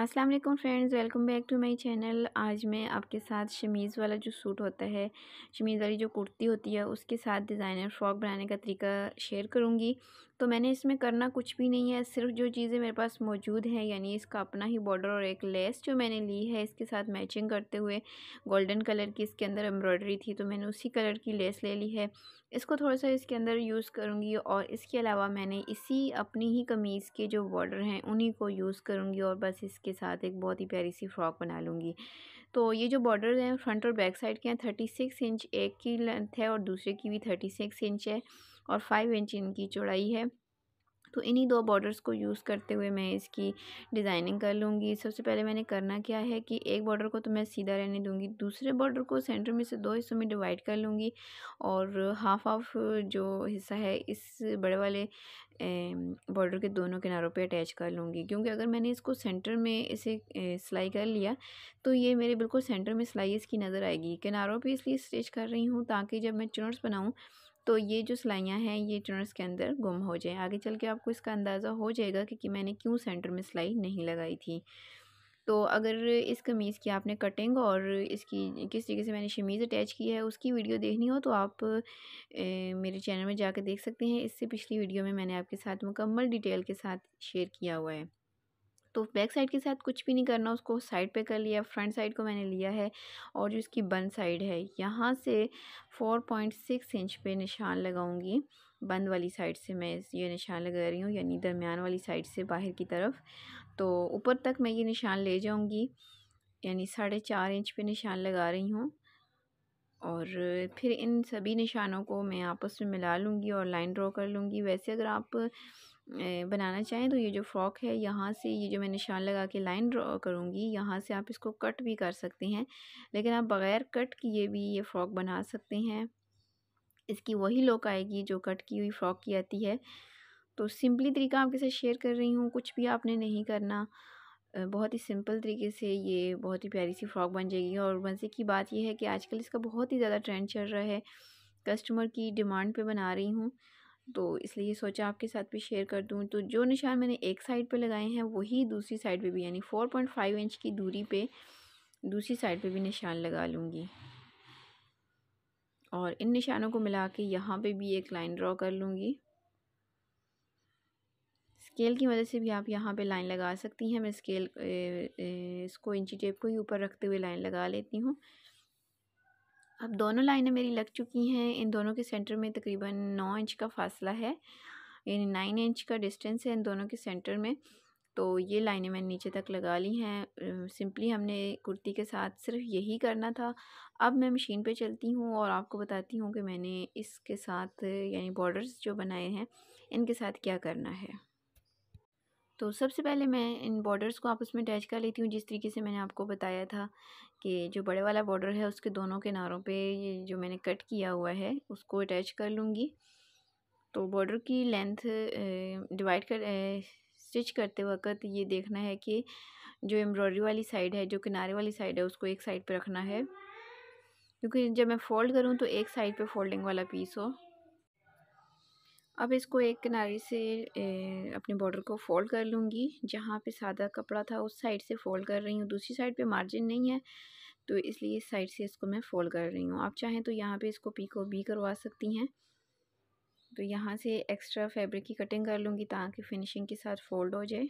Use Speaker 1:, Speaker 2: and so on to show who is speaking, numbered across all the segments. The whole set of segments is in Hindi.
Speaker 1: अस्सलाम वालेकुम friends welcome back to my channel आज मैं आपके साथ शमीज़ वाला जो सूट होता है शमीज़ वाली जो कुर्ती होती है उसके साथ डिज़ाइनर फ्रॉक बनाने का तरीका शेयर करूँगी तो मैंने इसमें करना कुछ भी नहीं है सिर्फ जो चीज़ें मेरे पास मौजूद हैं यानी इसका अपना ही बॉर्डर और एक लेस जो मैंने ली है इसके साथ मैचिंग करते हुए गोल्डन कलर की इसके अंदर एम्ब्रॉयडरी थी तो मैंने उसी कलर की लेस ले ली है इसको थोड़ा सा इसके अंदर यूज़ करूँगी और इसके अलावा मैंने इसी अपनी ही कमीज़ के जो बॉर्डर हैं उन्हीं को यूज़ करूँगी और बस इसके के साथ एक बहुत ही प्यारी सी फ्रॉक बना लूँगी तो ये जो बॉर्डर हैं फ्रंट और बैक साइड के हैं थर्टी सिक्स इंच एक की लेंथ है और दूसरे की भी थर्टी सिक्स इंच है और फाइव इंच इनकी चौड़ाई है तो इन्हीं दो बॉर्डर्स को यूज़ करते हुए मैं इसकी डिज़ाइनिंग कर लूँगी सबसे पहले मैंने करना क्या है कि एक बॉर्डर को तो मैं सीधा रहने दूँगी दूसरे बॉर्डर को सेंटर में से दो हिस्सों में डिवाइड कर लूँगी और हाफ हाफ जो हिस्सा है इस बड़े वाले बॉर्डर के दोनों किनारों पे अटैच कर लूँगी क्योंकि अगर मैंने इसको सेंटर में इसे सिलाई कर लिया तो ये मेरे बिल्कुल सेंटर में सिलाई इसकी नज़र आएगी किनारों पे इसलिए स्टिच कर रही हूँ ताकि जब मैं चुनर्स बनाऊँ तो ये जो सिलाइयाँ हैं ये टर्नर्स के अंदर गुम हो जाएँ आगे चल के आपको इसका अंदाज़ा हो जाएगा कि, कि मैंने क्यों सेंटर में सिलाई नहीं लगाई थी तो अगर इस कमीज़ की आपने कटिंग और इसकी किस तरीके से मैंने शमीज़ अटैच की है उसकी वीडियो देखनी हो तो आप ए, मेरे चैनल में जाकर देख सकते हैं इससे पिछली वीडियो में मैंने आपके साथ मुकम्मल डिटेल के साथ शेयर किया हुआ है तो बैक साइड के साथ कुछ भी नहीं करना उसको साइड पे कर लिया फ्रंट साइड को मैंने लिया है और जो इसकी बंद साइड है यहाँ से 4.6 इंच पे निशान लगाऊंगी बंद वाली साइड से मैं ये निशान लगा रही हूँ यानी दरमियान वाली साइड से बाहर की तरफ तो ऊपर तक मैं ये निशान ले जाऊँगी यानी साढ़े चार इंच पर निशान लगा रही हूँ और फिर इन सभी निशानों को मैं आपस में मिला लूँगी और लाइन ड्रॉ कर लूँगी वैसे अगर आप बनाना चाहें तो ये जो फ़्रॉक है यहाँ से ये जो मैं निशान लगा के लाइन ड्रॉ करूँगी यहाँ से आप इसको कट भी कर सकते हैं लेकिन आप बग़ैर कट किए भी ये फ़्रॉक बना सकते हैं इसकी वही लुक आएगी जो कट की हुई फ़्रॉक की आती है तो सिंपली तरीका आपके साथ शेयर कर रही हूँ कुछ भी आपने नहीं करना बहुत ही सिंपल तरीके से ये बहुत ही प्यारी सी फ़्रॉक बन जाएगी और मज़े की बात यह है कि आजकल इसका बहुत ही ज़्यादा ट्रेंड चल रहा है कस्टमर की डिमांड पे बना रही हूँ तो इसलिए सोचा आपके साथ भी शेयर कर दूँ तो जो निशान मैंने एक साइड पर लगाए हैं वही दूसरी साइड पर भी यानी फ़ोर पॉइंट फाइव इंच की दूरी पर दूसरी साइड पर भी निशान लगा लूँगी और इन निशानों को मिला के यहाँ पर भी एक लाइन ड्रॉ कर लूँगी स्केल की मदद से भी आप यहाँ पे लाइन लगा सकती हैं मैं स्केल ए, ए, इसको इंची टेप को ही ऊपर रखते हुए लाइन लगा लेती हूँ अब दोनों लाइनें मेरी लग चुकी हैं इन दोनों के सेंटर में तकरीबन नौ इंच का फासला है यानी नाइन इंच का डिस्टेंस है इन दोनों के सेंटर में तो ये लाइनें मैंने नीचे तक लगा ली हैं सिंपली हमने कुर्ती के साथ सिर्फ यही करना था अब मैं मशीन पे चलती हूँ और आपको बताती हूँ कि मैंने इसके साथ यानी बॉर्डर्स जो बनाए हैं इनके साथ क्या करना है तो सबसे पहले मैं इन बॉर्डर्स को आपस में अटैच कर लेती हूँ जिस तरीके से मैंने आपको बताया था कि जो बड़े वाला बॉर्डर है उसके दोनों किनारों पे ये जो मैंने कट किया हुआ है उसको अटैच कर लूँगी तो बॉर्डर की लेंथ डिवाइड कर स्टिच करते वक्त ये देखना है कि जो एम्ब्रॉयडरी वाली साइड है जो किनारे वाली साइड है उसको एक साइड पर रखना है क्योंकि जब मैं फ़ोल्ड करूँ तो एक साइड पर फोल्डिंग वाला पीस हो अब इसको एक किनारे से ए, अपने बॉर्डर को फोल्ड कर लूँगी जहाँ पे सादा कपड़ा था उस साइड से फ़ोल्ड कर रही हूँ दूसरी साइड पे मार्जिन नहीं है तो इसलिए इस साइड से इसको मैं फ़ोल्ड कर रही हूँ आप चाहें तो यहाँ पे इसको पीको भी करवा सकती हैं तो यहाँ से एक्स्ट्रा फैब्रिक की कटिंग कर लूँगी ताकि फिनिशिंग के साथ फ़ोल्ड हो जाए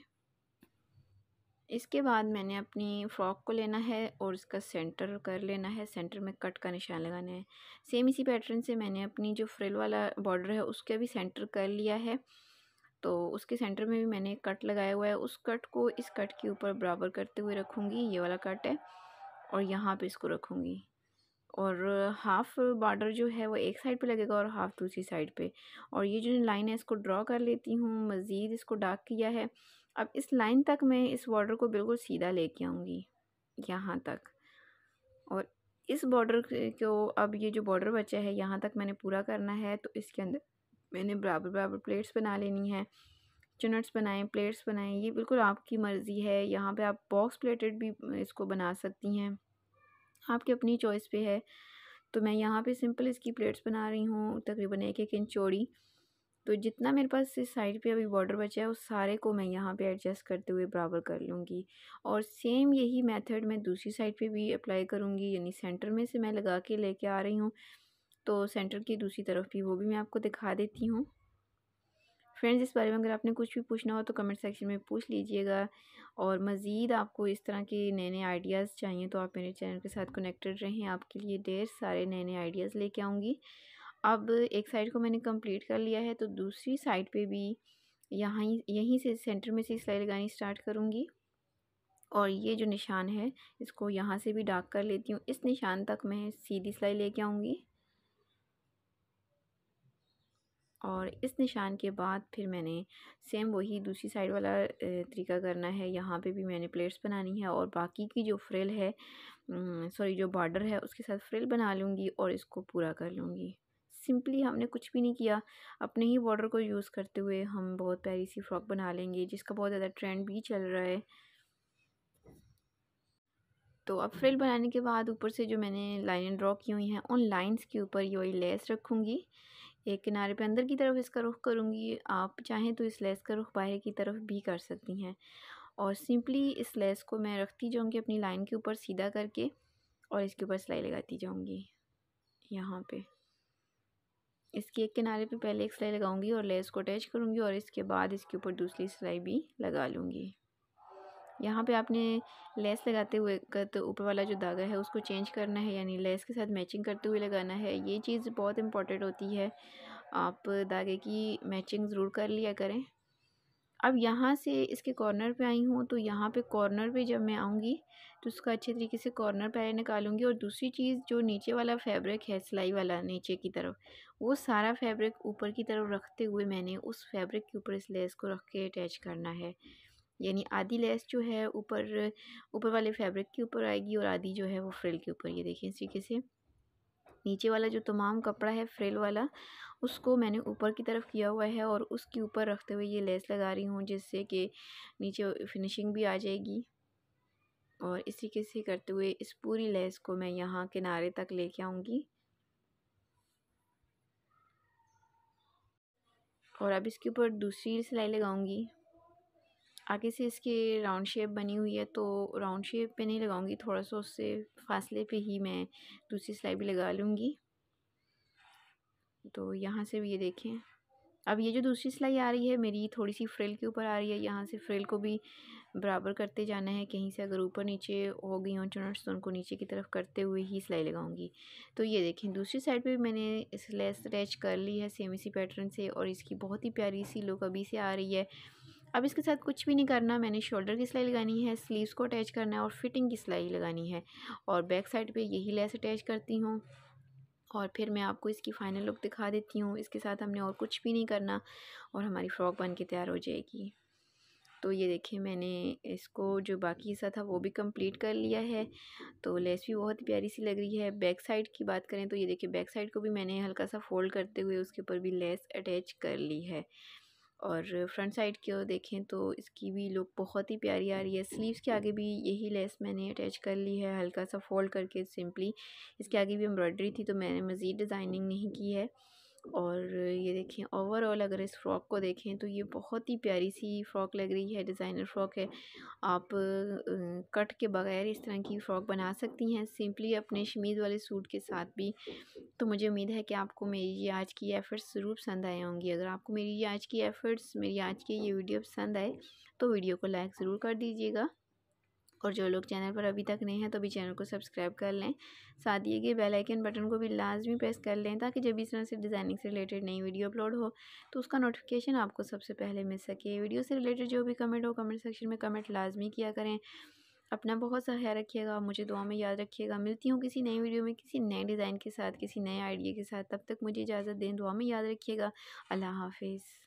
Speaker 1: इसके बाद मैंने अपनी फ़्रॉक को लेना है और इसका सेंटर कर लेना है सेंटर में कट का निशान लगाना है सेम इसी पैटर्न से मैंने अपनी जो फ्रिल वाला बॉर्डर है उसके भी सेंटर कर लिया है तो उसके सेंटर में भी मैंने कट लगाया हुआ है उस कट को इस कट के ऊपर बराबर करते हुए रखूँगी ये वाला कट है और यहाँ पर इसको रखूँगी और हाफ़ बॉर्डर जो है वो एक साइड पे लगेगा और हाफ़ दूसरी साइड पे और ये जो लाइन है इसको ड्रॉ कर लेती हूँ मज़ीद इसको डार्क किया है अब इस लाइन तक मैं इस बॉर्डर को बिल्कुल सीधा लेके आऊँगी यहाँ तक और इस बॉर्डर को अब ये जो बॉर्डर बचा है यहाँ तक मैंने पूरा करना है तो इसके अंदर मैंने बराबर बराबर प्लेट्स बना लेनी है चुनट्स बनाएं प्लेट्स बनाएं ये बिल्कुल आपकी मर्ज़ी है यहाँ पे आप बॉक्स प्लेटेड भी इसको बना सकती हैं आपकी अपनी चॉइस पे है तो मैं यहाँ पे सिंपल इसकी प्लेट्स बना रही हूँ तकरीबन एक एक इंच चौड़ी तो जितना मेरे पास इस साइड पे अभी बॉर्डर बचा है उस सारे को मैं यहाँ पे एडजस्ट करते हुए बराबर कर लूँगी और सेम यही मेथड मैं दूसरी साइड पे भी अप्लाई करूँगी यानी सेंटर में से मैं लगा के लेके आ रही हूँ तो सेंटर की दूसरी तरफ भी वो भी मैं आपको दिखा देती हूँ फ्रेंड्स इस बारे में अगर आपने कुछ भी पूछना हो तो कमेंट सेक्शन में पूछ लीजिएगा और मज़ीद आपको इस तरह के नए नए आइडियाज़ चाहिए तो आप मेरे चैनल के साथ कनेक्टेड रहें आपके लिए ढेर सारे नए नए आइडियाज़ लेके आऊँगी अब एक साइड को मैंने कंप्लीट कर लिया है तो दूसरी साइड पे भी यहाँ यहीं से सेंटर में से सिलाई लगानी स्टार्ट करूँगी और ये जो निशान है इसको यहाँ से भी डार्क कर लेती हूँ इस निशान तक मैं सीधी सिलाई लेके आऊँगी और इस निशान के बाद फिर मैंने सेम वही दूसरी साइड वाला तरीका करना है यहाँ पे भी मैंने प्लेट्स बनानी है और बाकी की जो फ्रिल है सॉरी जो बॉर्डर है उसके साथ फ्रिल बना लूँगी और इसको पूरा कर लूँगी सिंपली हमने कुछ भी नहीं किया अपने ही बॉर्डर को यूज़ करते हुए हम बहुत प्यारी सी फ्रॉक बना लेंगे जिसका बहुत ज़्यादा ट्रेंड भी चल रहा है तो अब फ्रिल बनाने के बाद ऊपर से जो मैंने लाइनें ड्रॉ की हुई हैं उन लाइंस के ऊपर ये वही लेस रखूँगी एक किनारे पे अंदर की तरफ इसका रुख करूँगी आप चाहें तो इस लेस का रुख बाहर की तरफ भी कर सकती हैं और सिंपली इस लेस को मैं रखती जाऊँगी अपनी लाइन के ऊपर सीधा करके और इसके ऊपर सिलाई लगाती जाऊँगी यहाँ पर इसके एक किनारे पे पहले एक सिलाई लगाऊंगी और लेस को अटैच करूंगी और इसके बाद इसके ऊपर दूसरी सिलाई भी लगा लूँगी यहाँ पे आपने लेस लगाते हुए का तो ऊपर वाला जो धागा है उसको चेंज करना है यानी लेस के साथ मैचिंग करते हुए लगाना है ये चीज़ बहुत इंपॉर्टेंट होती है आप धागे की मैचिंग ज़रूर कर लिया करें अब यहाँ से इसके कॉर्नर पे आई हूँ तो यहाँ पे कॉर्नर पे जब मैं आऊँगी तो उसका अच्छे तरीके से कॉर्नर पहले निकालूंगी और दूसरी चीज़ जो नीचे वाला फैब्रिक है सिलाई वाला नीचे की तरफ वो सारा फैब्रिक ऊपर की तरफ रखते हुए मैंने उस फैब्रिक के ऊपर इस लेस को रख के अटैच करना है यानी आधी लेस जो है ऊपर ऊपर वाले फैब्रिक के ऊपर आएगी और आधी जो है वो फ्रिल के ऊपर ये देखें इस तरीके से नीचे वाला जो तमाम कपड़ा है फ्रिल वाला उसको मैंने ऊपर की तरफ किया हुआ है और उसके ऊपर रखते हुए ये लेस लगा रही हूँ जिससे कि नीचे फिनिशिंग भी आ जाएगी और इस तरीके से करते हुए इस पूरी लेस को मैं यहाँ किनारे तक लेके आऊँगी और अब इसके ऊपर दूसरी सिलाई लगाऊंगी आगे से इसके राउंड शेप बनी हुई है तो राउंड शेप पे नहीं लगाऊंगी थोड़ा सा उससे फासले पे ही मैं दूसरी सिलाई भी लगा लूँगी तो यहाँ से भी ये देखें अब ये जो दूसरी सिलाई आ रही है मेरी थोड़ी सी फ्रिल के ऊपर आ रही है यहाँ से फ्रिल को भी बराबर करते जाना है कहीं से अगर ऊपर नीचे हो गई हों चुनट्स तो उनको नीचे की तरफ करते हुए ही सिलाई लगाऊंगी तो ये देखें दूसरी साइड पे भी मैंने सिलाई अटैच कर ली है सेम इसी पैटर्न से और इसकी बहुत ही प्यारी सी लुक अभी से आ रही है अब इसके साथ कुछ भी नहीं करना मैंने शोल्डर की सिलाई लगानी है स्लीव्स को अटैच करना है और फिटिंग की सिलाई लगानी है और बैक साइड पर यही लेस अटैच करती हूँ और फिर मैं आपको इसकी फ़ाइनल लुक दिखा देती हूँ इसके साथ हमने और कुछ भी नहीं करना और हमारी फ़्रॉक बन के तैयार हो जाएगी तो ये देखिए मैंने इसको जो बाकी हिस्सा था वो भी कंप्लीट कर लिया है तो लेस भी बहुत प्यारी सी लग रही है बैक साइड की बात करें तो ये देखिए बैक साइड को भी मैंने हल्का सा फ़ोल्ड करते हुए उसके ऊपर भी लेस अटैच कर ली है और फ्रंट साइड की ओर देखें तो इसकी भी लुक बहुत ही प्यारी आ रही है स्लीव्स के आगे भी यही लेस मैंने अटैच कर ली है हल्का सा फोल्ड करके सिंपली इसके आगे भी एम्ब्रॉयडरी थी तो मैंने मज़ीद डिज़ाइनिंग नहीं की है और ये देखें ओवरऑल अगर इस फ्रॉक को देखें तो ये बहुत ही प्यारी सी फ्रॉक लग रही है डिज़ाइनर फ्रॉक है आप कट के बगैर इस तरह की फ़्रॉक बना सकती हैं सिंपली अपने शमीज़ वाले सूट के साथ भी तो मुझे उम्मीद है कि आपको मेरी ये आज की एफ़र्ट्स ज़रूर पसंद आए होंगी अगर आपको मेरी ये आज की एफ़र्ट्स मेरी आज की ये वीडियो पसंद आए तो वीडियो को लाइक ज़रूर कर दीजिएगा और जो लोग चैनल पर अभी तक नहीं हैं तो भी चैनल को सब्सक्राइब कर लें साथ दिए गए बेल आइकन बटन को भी लाजमी प्रेस कर लें ताकि जब इस तरह से डिज़ाइनिंग से रिलेटेड नई वीडियो अपलोड हो तो उसका नोटिफिकेशन आपको सबसे पहले मिल सके वीडियो से रिलेटेड जो भी कमेंट हो कमेंट सेक्शन में कमेंट लाजमी किया करें अपना बहुत सा ख्याल रखिएगा मुझे दुआ में याद रखिएगा मिलती हूँ किसी नई वीडियो में किसी नए डिज़ाइन के साथ किसी नए आइडिया के साथ तब तक मुझे इजाज़त दें दुआ में याद रखिएगा अल्लाह हाफिज़